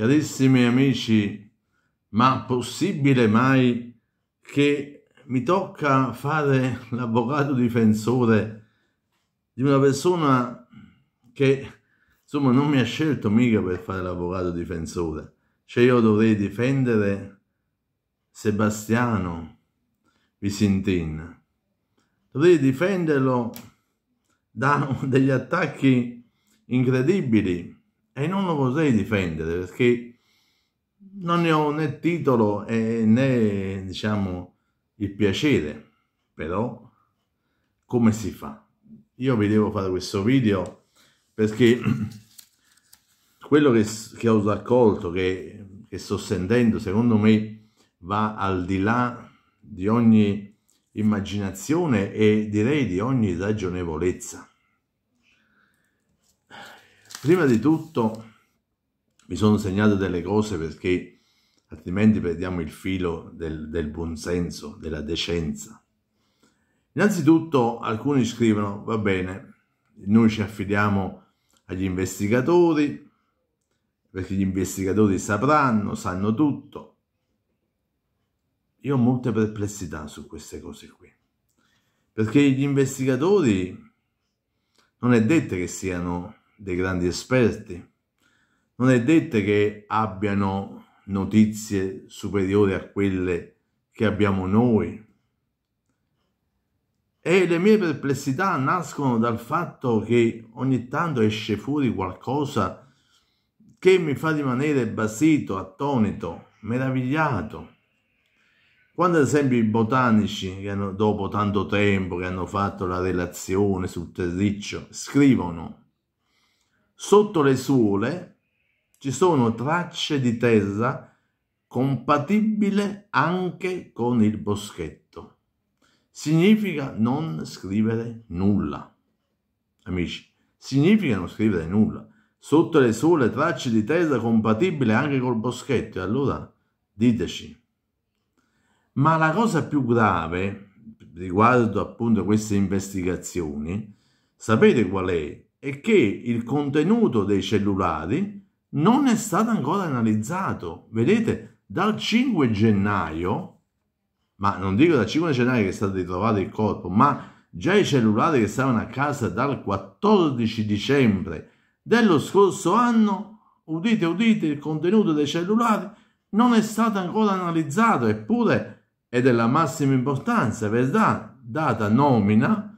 Carissimi amici, ma possibile mai che mi tocca fare l'avvocato difensore di una persona che insomma non mi ha scelto mica per fare l'avvocato difensore, cioè io dovrei difendere Sebastiano Visintin, dovrei difenderlo da degli attacchi incredibili e non lo potrei difendere perché non ne ho né titolo né diciamo il piacere però come si fa io vi devo fare questo video perché quello che, che ho raccolto che, che sto sentendo secondo me va al di là di ogni immaginazione e direi di ogni ragionevolezza Prima di tutto mi sono segnato delle cose perché altrimenti perdiamo il filo del, del buonsenso, della decenza. Innanzitutto alcuni scrivono, va bene, noi ci affidiamo agli investigatori, perché gli investigatori sapranno, sanno tutto. Io ho molte perplessità su queste cose qui, perché gli investigatori non è detto che siano dei grandi esperti, non è detto che abbiano notizie superiori a quelle che abbiamo noi. E le mie perplessità nascono dal fatto che ogni tanto esce fuori qualcosa che mi fa rimanere basito, attonito, meravigliato. Quando ad esempio i botanici, hanno, dopo tanto tempo che hanno fatto la relazione sul terriccio, scrivono Sotto le suole ci sono tracce di terra compatibile anche con il boschetto. Significa non scrivere nulla. Amici, significa non scrivere nulla. Sotto le sole tracce di terra compatibile anche col boschetto. E allora diteci. Ma la cosa più grave riguardo appunto queste investigazioni, sapete qual è? è che il contenuto dei cellulari non è stato ancora analizzato. Vedete, dal 5 gennaio, ma non dico dal 5 gennaio che è stato ritrovato il corpo, ma già i cellulari che stavano a casa dal 14 dicembre dello scorso anno, udite, udite, il contenuto dei cellulari non è stato ancora analizzato, eppure è della massima importanza, verrà data nomina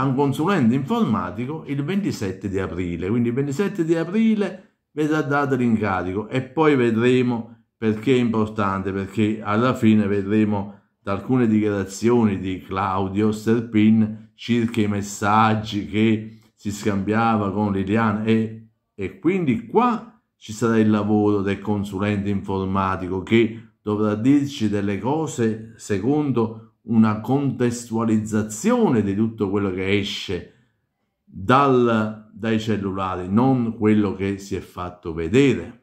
a un consulente informatico il 27 di aprile. Quindi il 27 di aprile verrà dato l'incarico e poi vedremo perché è importante, perché alla fine vedremo da alcune dichiarazioni di Claudio Serpin circa i messaggi che si scambiava con Liliana e, e quindi qua ci sarà il lavoro del consulente informatico che dovrà dirci delle cose secondo una contestualizzazione di tutto quello che esce dal, dai cellulari, non quello che si è fatto vedere.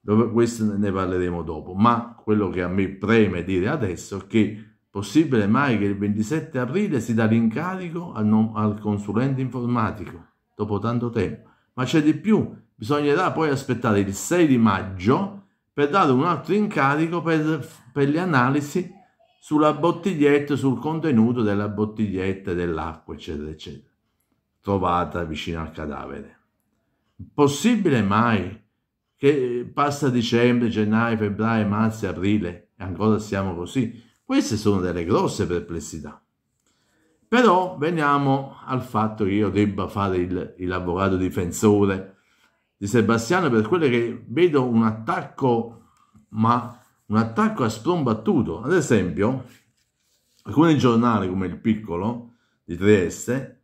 Dove, questo ne parleremo dopo, ma quello che a me preme dire adesso è che possibile mai che il 27 aprile si dà l'incarico al, non, al consulente informatico dopo tanto tempo. Ma c'è di più, bisognerà poi aspettare il 6 di maggio per dare un altro incarico per, per le analisi sulla bottiglietta, sul contenuto della bottiglietta dell'acqua, eccetera, eccetera, trovata vicino al cadavere. Possibile mai che passa dicembre, gennaio, febbraio, marzo, aprile e ancora siamo così? Queste sono delle grosse perplessità. Però veniamo al fatto che io debba fare il, l'avvocato difensore di Sebastiano per quello che vedo un attacco, ma un attacco a sprombattuto. Ad esempio, alcuni giornali come Il Piccolo di Trieste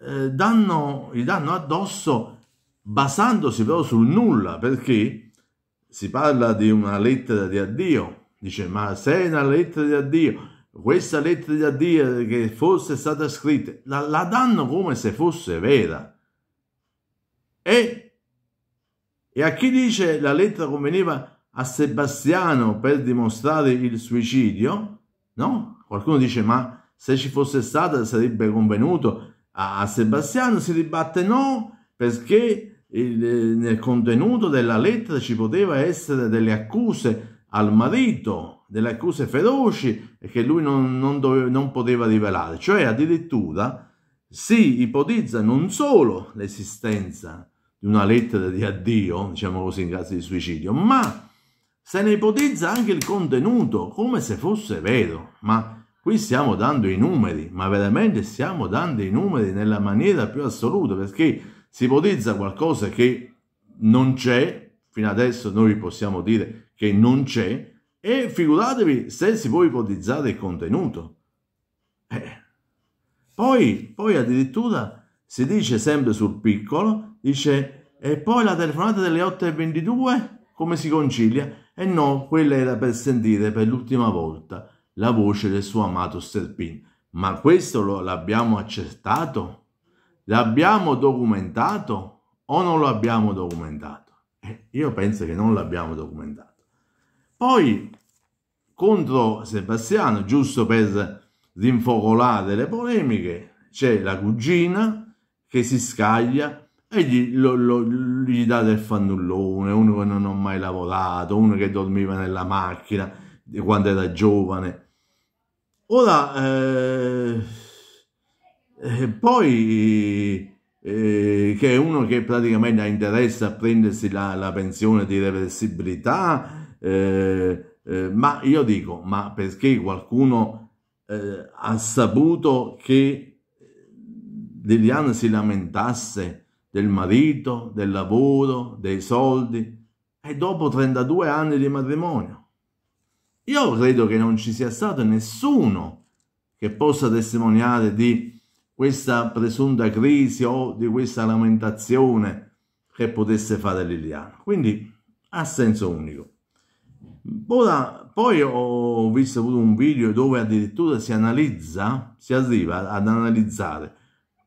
eh, danno, gli danno addosso basandosi però sul nulla, perché si parla di una lettera di addio, dice ma sei una lettera di addio, questa lettera di addio che fosse stata scritta, la, la danno come se fosse vera. E, e a chi dice la lettera conveniva a Sebastiano per dimostrare il suicidio, no? Qualcuno dice, ma se ci fosse stata sarebbe convenuto a Sebastiano, si ribatte no, perché il, nel contenuto della lettera ci poteva essere delle accuse al marito, delle accuse feroci e che lui non, non, doveva, non poteva rivelare, cioè addirittura si ipotizza non solo l'esistenza di una lettera di addio, diciamo così in caso di suicidio, ma se ne ipotizza anche il contenuto come se fosse vero, ma qui stiamo dando i numeri, ma veramente stiamo dando i numeri nella maniera più assoluta, perché si ipotizza qualcosa che non c'è, fino adesso noi possiamo dire che non c'è, e figuratevi se si può ipotizzare il contenuto. Eh. Poi, poi addirittura si dice sempre sul piccolo, dice, e poi la telefonata delle 8.22 come si concilia? E no, quella era per sentire per l'ultima volta la voce del suo amato Serpin. Ma questo l'abbiamo accertato? L'abbiamo documentato o non lo abbiamo documentato? Eh, io penso che non l'abbiamo documentato. Poi contro Sebastiano, giusto per rinfocolare le polemiche, c'è la cugina che si scaglia e gli, lo, lo, gli dà del fannullone, uno che non ho mai lavorato, uno che dormiva nella macchina quando era giovane. Ora, eh, eh, poi, eh, che è uno che praticamente ha interesse a prendersi la, la pensione di reversibilità, eh, eh, ma io dico, ma perché qualcuno eh, ha saputo che Liliana si lamentasse? del marito, del lavoro, dei soldi, e dopo 32 anni di matrimonio. Io credo che non ci sia stato nessuno che possa testimoniare di questa presunta crisi o di questa lamentazione che potesse fare Liliana. Quindi ha senso unico. Ora, poi ho visto pure un video dove addirittura si analizza, si arriva ad analizzare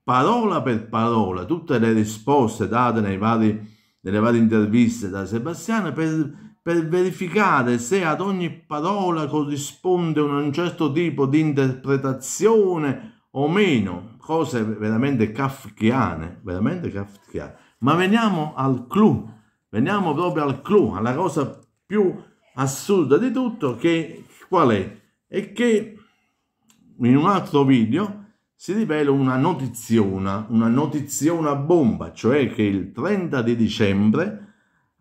parola per parola tutte le risposte date vari, nelle varie interviste da Sebastiano per, per verificare se ad ogni parola corrisponde un certo tipo di interpretazione o meno, cose veramente kafkiane, veramente kafkiane. Ma veniamo al clou, veniamo proprio al clou, alla cosa più assurda di tutto che qual è? È che in un altro video si rivela una notiziona, una notiziona bomba, cioè che il 30 di dicembre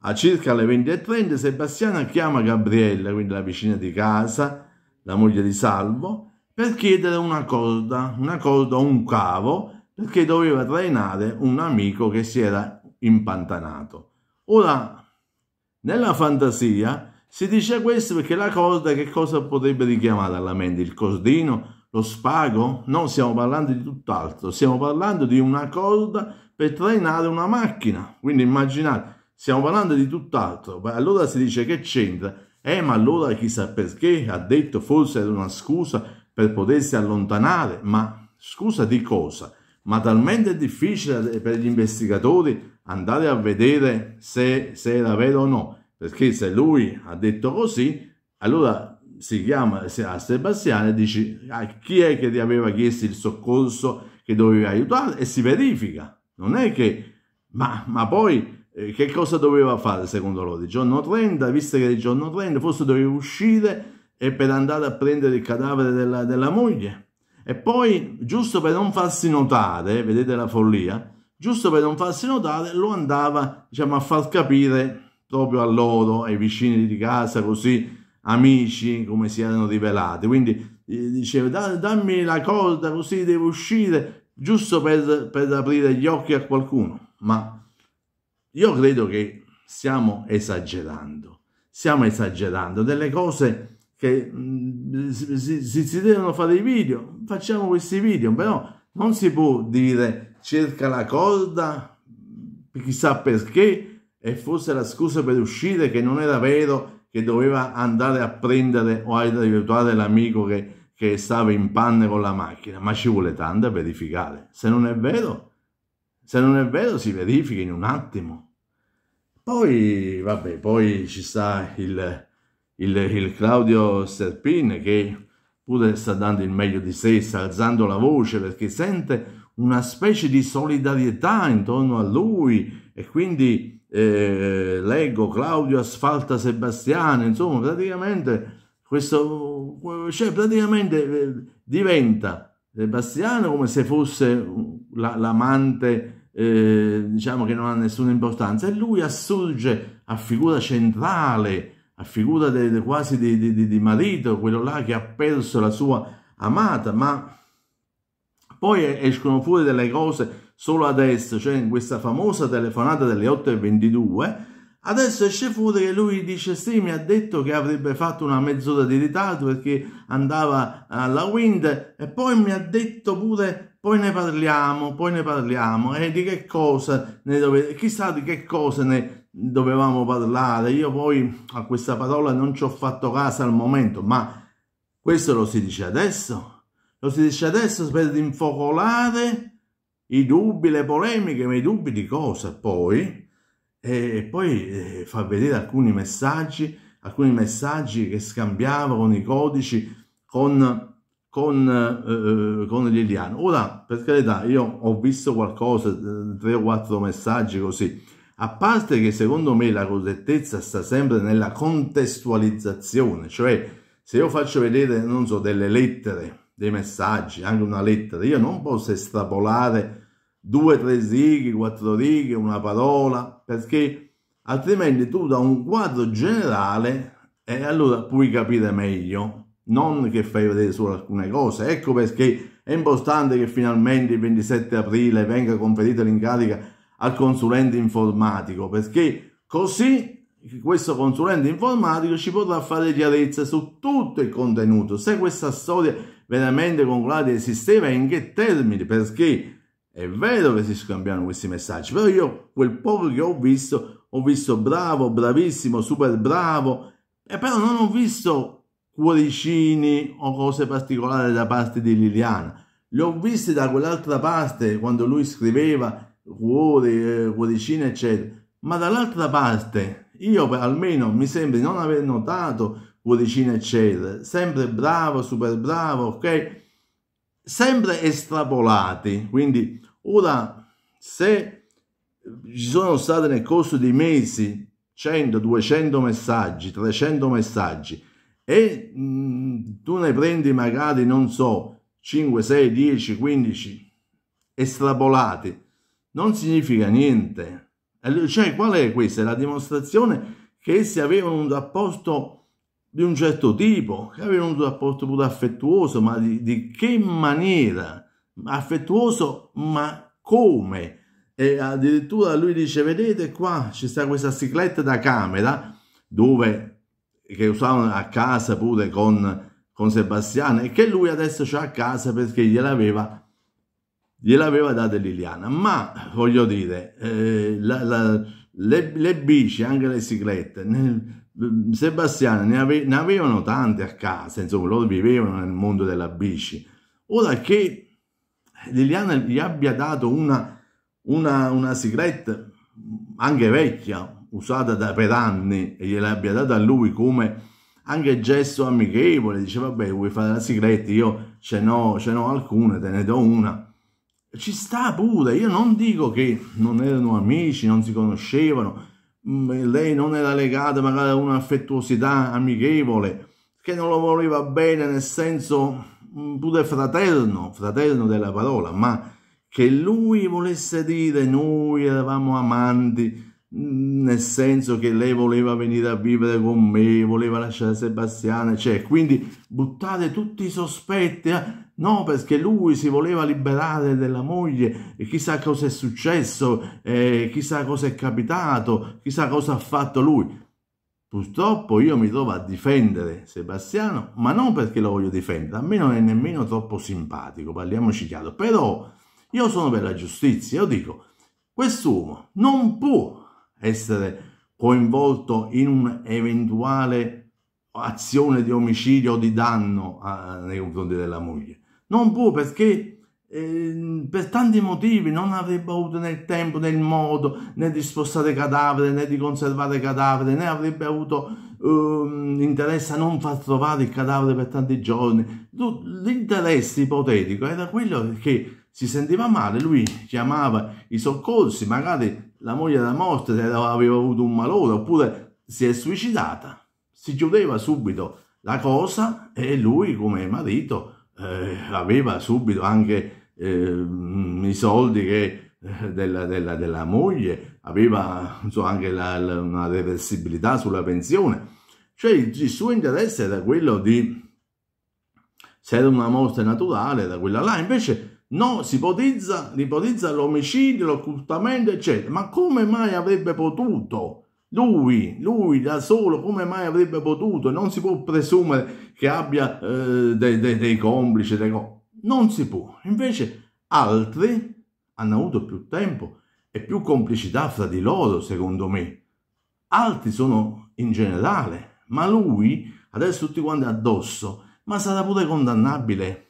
a circa le 20.30 Sebastiana chiama Gabriella, quindi la vicina di casa, la moglie di Salvo, per chiedere una corda, una corda un cavo, perché doveva trainare un amico che si era impantanato. Ora, nella fantasia si dice questo perché la corda che cosa potrebbe richiamare alla mente? Il cordino? lo spago? No, stiamo parlando di tutt'altro, stiamo parlando di una corda per trainare una macchina. Quindi immaginate, stiamo parlando di tutt'altro. Allora si dice che c'entra? Eh, ma allora chissà perché ha detto forse era una scusa per potersi allontanare, ma scusa di cosa? Ma talmente è difficile per gli investigatori andare a vedere se, se era vero o no, perché se lui ha detto così, allora si chiama a Sebastiano e dice a ah, chi è che ti aveva chiesto il soccorso che doveva aiutare e si verifica. Non è che... Ma, ma poi eh, che cosa doveva fare secondo loro? Il giorno 30, visto che il giorno 30 forse doveva uscire e per andare a prendere il cadavere della, della moglie. E poi, giusto per non farsi notare, vedete la follia, giusto per non farsi notare, lo andava diciamo, a far capire proprio a loro, ai vicini di casa, così amici come si erano rivelati. Quindi eh, diceva dammi la corda così devo uscire, giusto per, per aprire gli occhi a qualcuno. Ma io credo che stiamo esagerando, stiamo esagerando delle cose che mm, si, si, si, devono fare i video, facciamo questi video, però non si può dire cerca la corda, chissà perché, e forse la scusa per uscire che non era vero che doveva andare a prendere o ad aiutare l'amico che, che stava in panne con la macchina, ma ci vuole tanto a verificare. Se non è vero, se non è vero si verifica in un attimo. Poi, vabbè, poi ci sta il, il, il Claudio Serpin che pure sta dando il meglio di sé, sta alzando la voce perché sente una specie di solidarietà intorno a lui e quindi eh, leggo Claudio asfalta Sebastiano, insomma praticamente questo cioè praticamente eh, diventa Sebastiano come se fosse l'amante eh, diciamo che non ha nessuna importanza e lui assurge a figura centrale a figura de, de, quasi di, marito quello là che ha perso la sua amata ma poi escono fuori delle cose solo adesso, cioè in questa famosa telefonata delle 8.22, adesso esce fuori che lui dice sì, mi ha detto che avrebbe fatto una mezz'ora di ritardo perché andava alla Wind e poi mi ha detto pure poi ne parliamo, poi ne parliamo e di che cosa ne dovevamo, chissà di che cosa ne dovevamo parlare. Io poi a questa parola non ci ho fatto caso al momento, ma questo lo si dice adesso lo si dice adesso per di infocolare i dubbi, le polemiche, ma i dubbi di cosa poi? E poi eh, fa vedere alcuni messaggi, alcuni messaggi che scambiava con i codici, con con, eh, eh con Liliano. Ora, per carità, io ho visto qualcosa, eh, tre o quattro messaggi così. A parte che secondo me la correttezza sta sempre nella contestualizzazione, cioè se io faccio vedere, non so, delle lettere dei messaggi, anche una lettera. Io non posso estrapolare due, tre righe, quattro righe, una parola, perché altrimenti tu da un quadro generale e allora puoi capire meglio, non che fai vedere solo alcune cose. Ecco perché è importante che finalmente il 27 aprile venga conferita l'incarica al consulente informatico, perché così questo consulente informatico ci potrà fare chiarezza su tutto il contenuto. Se questa storia veramente conclati esisteva e in che termini, perché è vero che si scambiano questi messaggi, però io quel poco che ho visto, ho visto bravo, bravissimo, super bravo, e però non ho visto cuoricini o cose particolari da parte di Liliana. Li ho visti da quell'altra parte quando lui scriveva cuori, eh, cuoricini, eccetera. Ma dall'altra parte io almeno mi sembra di non aver notato cuoricino eccetera, sempre bravo, super bravo, ok? Sempre estrapolati, quindi ora se ci sono stati nel corso di mesi 100, 200 messaggi, 300 messaggi e mh, mm, tu ne prendi magari, non so, 5, 6, 10, 15 estrapolati, non significa niente. Cioè, qual è questa? È la dimostrazione che essi avevano un rapporto di un certo tipo, che avevano un rapporto pure affettuoso, ma di, di che maniera? Affettuoso, ma come? E addirittura lui dice, vedete qua, ci sta questa cicletta da camera, dove, che usavano a casa pure con, con Sebastiano, e che lui adesso c'ha a casa perché gliel'aveva gliel'aveva data Liliana, ma voglio dire, eh, la, la, le, le, bici, anche le ciclette, nel, Mm, Sebastiano ne, ave, ne avevano tante a casa, insomma, loro vivevano nel mondo della bici. Ora che Liliana gli abbia dato una, una, una sigaretta mm, anche vecchia, usata da, per anni, e gliel'abbia data a lui come anche gesto amichevole, dice vabbè vuoi fare la sigaretta, io ce n'ho, ce n'ho alcune, te ne do una. Ci sta pure, io non dico che non erano amici, non si conoscevano, Mm, lei non era legata magari a un'affettuosità amichevole, che non lo voleva bene nel senso mm, pure fraterno, fraterno della parola, ma che lui volesse dire noi eravamo amanti, nel senso che lei voleva venire a vivere con me, voleva lasciare Sebastiano, cioè, quindi buttate tutti i sospetti, eh? no, perché lui si voleva liberare della moglie, e chissà cosa è successo, eh, chissà cosa è capitato, chissà cosa ha fatto lui. Purtroppo io mi trovo a difendere Sebastiano, ma non perché lo voglio difendere, a me non è nemmeno troppo simpatico, parliamoci chiaro, però io sono per la giustizia, io dico, quest'uomo non può essere coinvolto in un'eventuale azione di omicidio o di danno a, eh, nei confronti della moglie. Non può perché eh, per tanti motivi non avrebbe avuto né il tempo né il modo né di spostare cadavere né di conservare cadavere né avrebbe avuto eh, interesse a non far trovare il cadavere per tanti giorni. L'interesse ipotetico era quello che si sentiva male, lui chiamava i soccorsi, magari la moglie era morta, aveva avuto un malore oppure si è suicidata. Si chiudeva subito la cosa e lui come marito eh, aveva subito anche eh, i soldi che, eh, della, della, della, moglie, aveva insomma, anche la, la, una reversibilità sulla pensione. Cioè il, il suo interesse era quello di, se era una morte naturale, era quella là, invece No, si ipotizza, ipotizza l'omicidio, l'occultamento, eccetera. Ma come mai avrebbe potuto? Lui, lui da solo, come mai avrebbe potuto? Non si può presumere che abbia eh, dei, dei, dei, complici, dei co non si può. Invece altri hanno avuto più tempo e più complicità fra di loro, secondo me. Altri sono in generale, ma lui, adesso tutti quanti addosso, ma sarà pure condannabile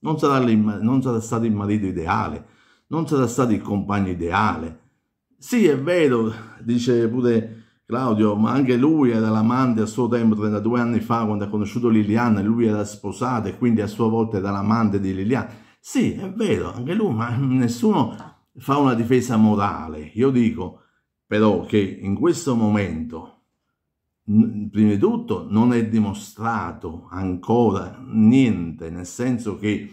non sarà, non sarà stato il marito ideale, non sarà stato il compagno ideale. Sì, è vero, dice pure Claudio, ma anche lui era l'amante a suo tempo, 32 anni fa, quando ha conosciuto Liliana, lui era sposato e quindi a sua volta era l'amante di Liliana. Sì, è vero, anche lui, ma nessuno fa una difesa morale. Io dico però che in questo momento prima di tutto non è dimostrato ancora niente, nel senso che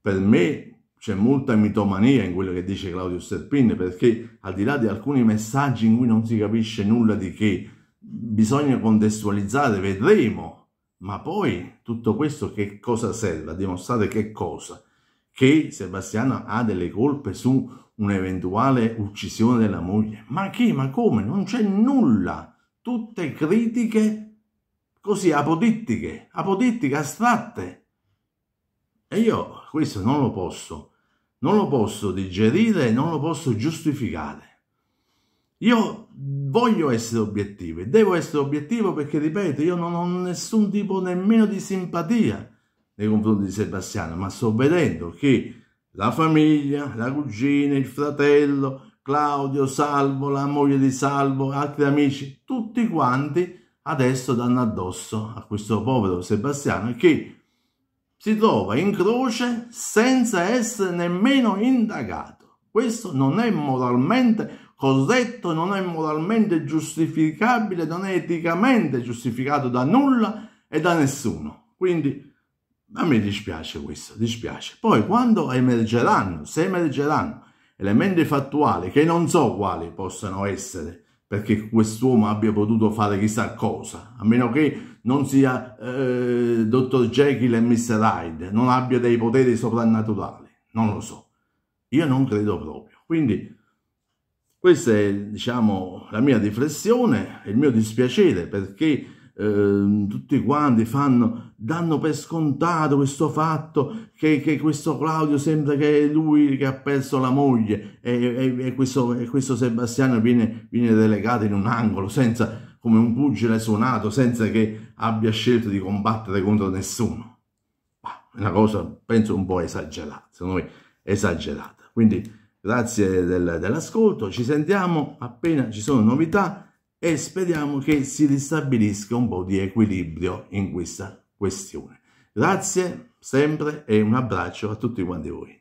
per me c'è molta mitomania in quello che dice Claudio Serpini, perché al di là di alcuni messaggi in cui non si capisce nulla di che, bisogna contestualizzare, vedremo, ma poi tutto questo che cosa serve? A dimostrare che cosa? Che Sebastiano ha delle colpe su un'eventuale uccisione della moglie. Ma che? Ma come? Non c'è nulla tutte critiche così apodittiche, apodittiche, astratte. E io questo non lo posso, non lo posso digerire, non lo posso giustificare. Io voglio essere obiettivo e devo essere obiettivo perché, ripeto, io non ho nessun tipo nemmeno di simpatia nei confronti di Sebastiano, ma sto vedendo che la famiglia, la cugina, il fratello, Claudio, Salvo, la moglie di Salvo, altri amici, tutti quanti adesso danno addosso a questo povero Sebastiano che si trova in croce senza essere nemmeno indagato. Questo non è moralmente corretto, non è moralmente giustificabile, non è eticamente giustificato da nulla e da nessuno. Quindi a me dispiace questo, dispiace. Poi quando emergeranno, se emergeranno elementi fattuali che non so quali possano essere perché quest'uomo abbia potuto fare chissà cosa, a meno che non sia eh, Dottor Jekyll e Mr. Hyde, non abbia dei poteri soprannaturali, non lo so. Io non credo proprio. Quindi questa è diciamo, la mia riflessione e il mio dispiacere perché Ehm, tutti quanti fanno, danno per scontato questo fatto che, che, questo Claudio sembra che è lui che ha perso la moglie e, e, e, questo, e questo, Sebastiano viene, viene delegato in un angolo senza, come un pugile suonato senza che abbia scelto di combattere contro nessuno. Una cosa penso un po' esagerata, secondo me esagerata. Quindi grazie del, dell'ascolto, ci sentiamo appena ci sono novità e speriamo che si ristabilisca un po' di equilibrio in questa questione. Grazie sempre e un abbraccio a tutti quanti voi.